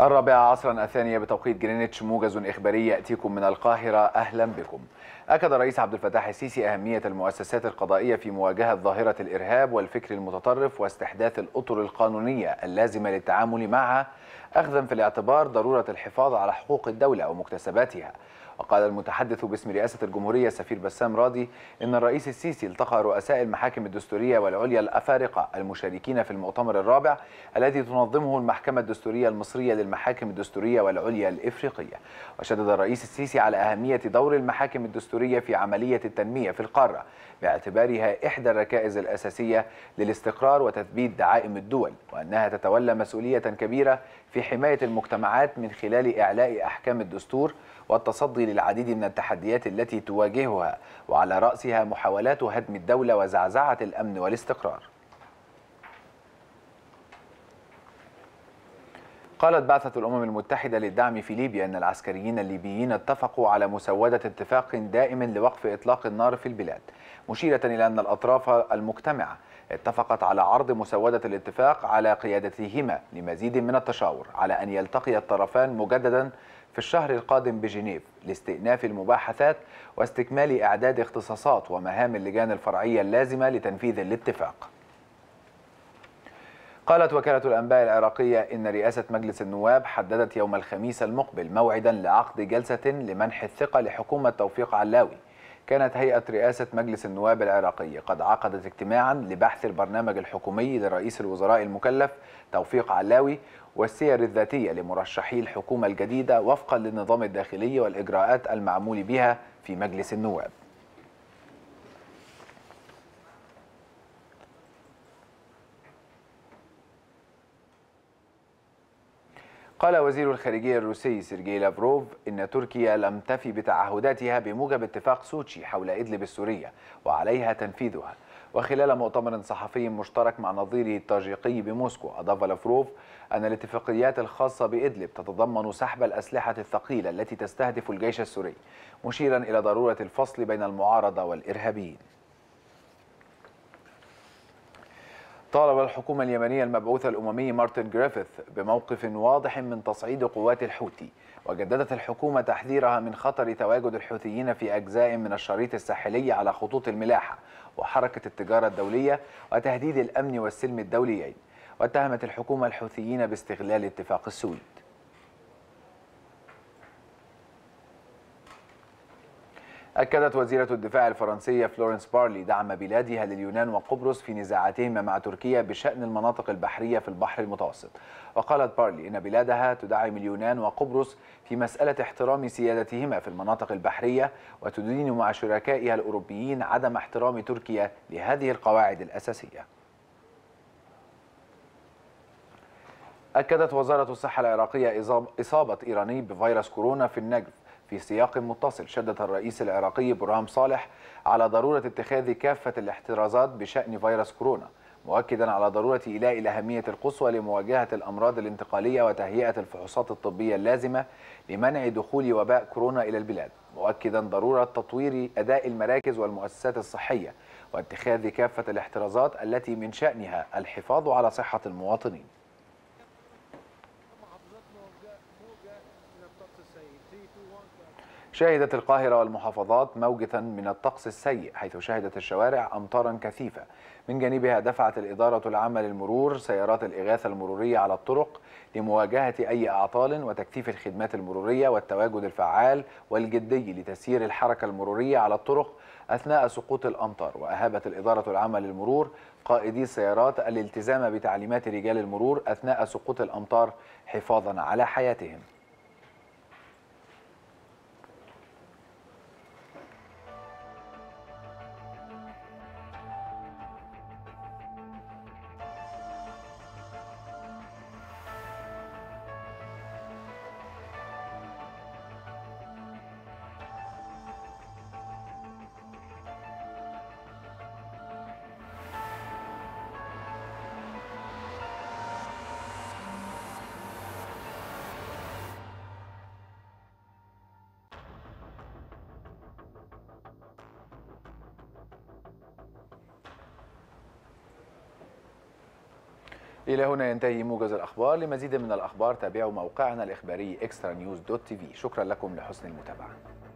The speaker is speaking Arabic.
الرابعة عصرا الثانية بتوقيت جرينتش موجز إخباري يأتيكم من القاهرة أهلا بكم أكد الرئيس عبد الفتاح السيسي أهمية المؤسسات القضائية في مواجهة ظاهرة الإرهاب والفكر المتطرف واستحداث الأطر القانونية اللازمة للتعامل معها أخذا في الاعتبار ضرورة الحفاظ على حقوق الدولة ومكتسباتها وقال المتحدث باسم رئاسة الجمهورية سفير بسام راضي إن الرئيس السيسي التقى رؤساء المحاكم الدستورية والعليا الأفارقة المشاركين في المؤتمر الرابع الذي تنظمه المحكمة الدستورية المصرية للمحاكم الدستورية والعليا الإفريقية وشدد الرئيس السيسي على أهمية دور المحاكم الدستورية السورية في عملية التنمية في القارة باعتبارها إحدى الركائز الأساسية للاستقرار وتثبيت دعائم الدول وأنها تتولى مسؤولية كبيرة في حماية المجتمعات من خلال إعلاء أحكام الدستور والتصدي للعديد من التحديات التي تواجهها وعلى رأسها محاولات هدم الدولة وزعزعة الأمن والاستقرار قالت بعثة الأمم المتحدة للدعم في ليبيا أن العسكريين الليبيين اتفقوا على مسودة اتفاق دائم لوقف إطلاق النار في البلاد مشيرة إلى أن الأطراف المجتمعة اتفقت على عرض مسودة الاتفاق على قيادتهما لمزيد من التشاور على أن يلتقي الطرفان مجددا في الشهر القادم بجنيف لاستئناف المباحثات واستكمال إعداد اختصاصات ومهام اللجان الفرعية اللازمة لتنفيذ الاتفاق قالت وكالة الأنباء العراقية إن رئاسة مجلس النواب حددت يوم الخميس المقبل موعدا لعقد جلسة لمنح الثقة لحكومة توفيق علاوي كانت هيئة رئاسة مجلس النواب العراقي قد عقدت اجتماعا لبحث البرنامج الحكومي لرئيس الوزراء المكلف توفيق علاوي والسير الذاتية لمرشحي الحكومة الجديدة وفقا للنظام الداخلي والإجراءات المعمول بها في مجلس النواب قال وزير الخارجية الروسي سيرجي لافروف إن تركيا لم تفي بتعهداتها بموجب اتفاق سوتشي حول إدلب السورية وعليها تنفيذها وخلال مؤتمر صحفي مشترك مع نظيره التاجيقي بموسكو أضاف لافروف أن الاتفاقيات الخاصة بإدلب تتضمن سحب الأسلحة الثقيلة التي تستهدف الجيش السوري مشيرا إلى ضرورة الفصل بين المعارضة والإرهابيين طالب الحكومة اليمنية المبعوث الأممي مارتن جريفيث بموقف واضح من تصعيد قوات الحوثي وجددت الحكومة تحذيرها من خطر تواجد الحوثيين في أجزاء من الشريط الساحلي على خطوط الملاحة وحركة التجارة الدولية وتهديد الأمن والسلم الدوليين واتهمت الحكومة الحوثيين باستغلال اتفاق السويد أكدت وزيرة الدفاع الفرنسية فلورنس بارلي دعم بلادها لليونان وقبرص في نزاعاتهما مع تركيا بشأن المناطق البحرية في البحر المتوسط وقالت بارلي إن بلادها تدعم اليونان وقبرص في مسألة احترام سيادتهما في المناطق البحرية وتدين مع شركائها الأوروبيين عدم احترام تركيا لهذه القواعد الأساسية أكدت وزارة الصحة العراقية إصابة إيراني بفيروس كورونا في النجف في سياق متصل شدد الرئيس العراقي برام صالح على ضرورة اتخاذ كافة الاحترازات بشأن فيروس كورونا مؤكدا على ضرورة إيلاء الأهمية القصوى لمواجهة الأمراض الانتقالية وتهيئة الفحوصات الطبية اللازمة لمنع دخول وباء كورونا إلى البلاد مؤكدا ضرورة تطوير أداء المراكز والمؤسسات الصحية واتخاذ كافة الاحترازات التي من شأنها الحفاظ على صحة المواطنين شهدت القاهرة والمحافظات موجة من الطقس السيء حيث شهدت الشوارع أمطارا كثيفة من جانبها دفعت الإدارة العامة للمرور سيارات الإغاثة المرورية على الطرق لمواجهة أي أعطال وتكثيف الخدمات المرورية والتواجد الفعال والجدي لتسيير الحركة المرورية على الطرق أثناء سقوط الأمطار وأهابت الإدارة العامة للمرور قائدي السيارات الالتزام بتعليمات رجال المرور أثناء سقوط الأمطار حفاظا على حياتهم إلى هنا ينتهي موجز الأخبار لمزيد من الأخبار تابعوا موقعنا الإخباري extranews.tv شكرا لكم لحسن المتابعة